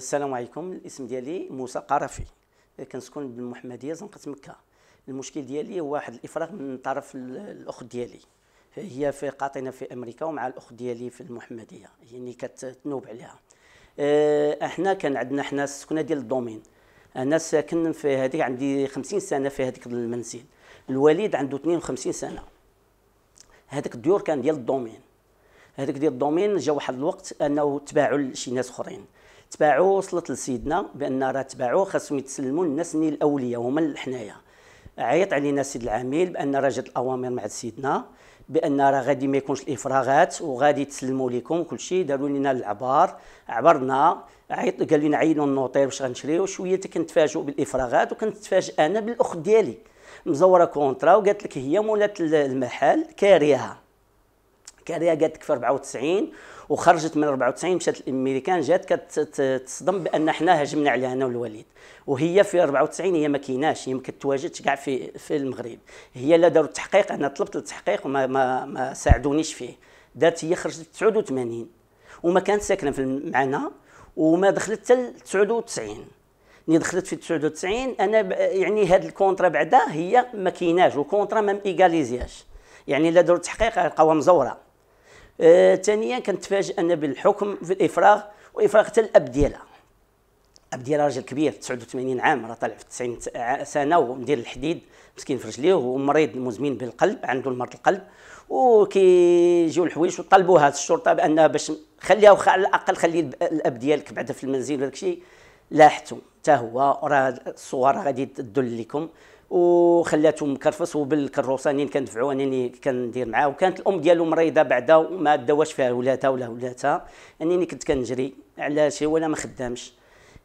السلام عليكم الاسم ديالي موسى قرفي كنسكن بالمحمديه زنقه مكه المشكل ديالي هو واحد الافراغ من طرف الاخت ديالي هي في قاطنه في امريكا ومع الاخت ديالي في المحمديه يعني كتنوب عليها آه، احنا كان عندنا حنا السكنه ديال الدومين انا ساكن في هذيك عندي 50 سنه في هذيك المنزل الوالد عنده 52 سنه هذيك الديور كان ديال الدومين هذيك ديال الدومين جا واحد الوقت انه تباعوا لشي ناس اخرين تباعوا وصلت لسيدنا بان راه تباعوا خاصهم يتسلموا الناس ني الاوليه هما حنايا عيط علينا السيد العميل بان راه جات الاوامر مع سيدنا بان راه غادي ما يكونش الافراغات وغادي تسلموا لكم كل شيء داروا لنا العبار عبرنا عيط قال لنا عينوا النوطير واش غنشريو شويه كنتفاجؤ بالافراغات وكنتفاجئ انا بالاخت ديالي مزوره كونترا وقالت لك هي مولات المحل كاريها كاريا قادك في 94 وخرجت من 94 مشات الامريكان جات كتصدم بان احنا هجمنا عليها انا والوليد وهي في 94 هي ما كايناش هي ما كتواجدش كاع في في المغرب هي لا داروا التحقيق انا طلبت التحقيق وما ما, ما ساعدونيش فيه دارت هي خرجت في 89 وما كانت ساكنه في معنا وما دخلت حتى 99 ملي دخلت في 99 انا يعني هاد الكونترا بعدا هي ما كايناش وكونترا ما ايغاليزياش يعني لا داروا التحقيق لقاوها مزوره ثانيا آه، كنتفاجئ ان بالحكم في الافراغ وافراغ حتى الاب ديالها الاب ديالها راجل كبير 89 عام راه طالع في 90 سنه ومدير الحديد مسكين في رجليه ومريض مزمن بالقلب عنده مرض القلب وكيجيو الحوايج وطلبوها هاد الشرطه بانها باش خليها واخا على الاقل خلي الاب ديالك بعدا في المنزل وداك الشيء لاحتو حتى هو راه الصور غادي تدل لكم وخلاتو مكرفص وبالكروسه نين كندفعو انني كندير معاه وكانت الام ديالو مريضه بعدا وما داواش فيها ولاتها ولا ولاتها انني كنت كنجري على شي وانا ما خدامش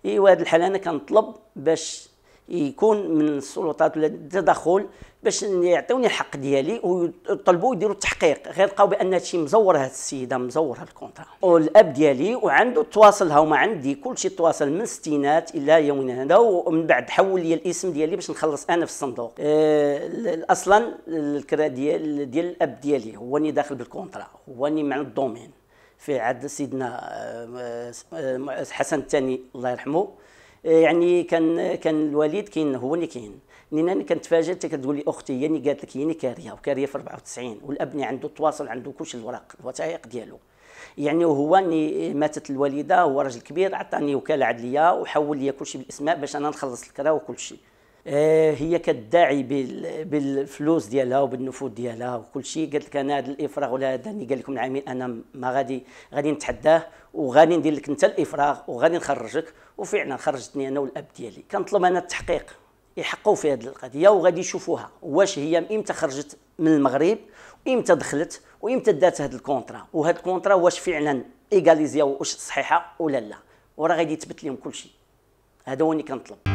ايوا هذه الحاله انا كنطلب باش يكون من السلطات ولا التدخل باش يعطوني الحق ديالي ويطلبوا يديروا التحقيق غير لقاو بان هادشي مزور هاد السيده مزور هاد الكونترا والاب ديالي وعنده تواصل هما عندي كلشي تواصل من الستينات الى يومنا هذا ومن بعد حول لي الاسم ديالي باش نخلص انا في الصندوق أه اصلا الكرا ديال ديال الاب ديالي هو اللي داخل بالكونترا هو اللي مع الدومين في عهد سيدنا آه، آه، آه، حسن الثاني الله يرحمه آه، يعني كان كان الوالد كاين هو اللي كاين نينا كنتفاجئ كتقول لي اختي هي اللي قالت لك هي كاريه وكاريه في 94 والابني عنده تواصل عنده كلش الوراق الوثائق ديالو يعني هو اللي ماتت الوالده هو راجل كبير عطاني وكاله عدليه وحول لي كلشي بالاسماء باش انا نخلص الكرا وكلشي آه، هي كتدعي بالفلوس ديالها وبالنفوذ ديالها وكل شيء قالت لك انا هذا الافراغ ولا هذا اللي قال لكم العميل انا ما غادي غادي نتحداه وغادي ندير لك انت الافراغ وغادي نخرجك وفعلا خرجتني انا والاب ديالي كنطلب انا التحقيق يحقوا في هذه القضيه وغادي يشوفوها واش هي امتى خرجت من المغرب وامتى دخلت وامتى دات هذا الكونترا وهذا الكونترا واش فعلا ايغاليزيا واش صحيحه ولا لا وراه غادي يثبت لهم كل شيء هذا هو اللي كنطلب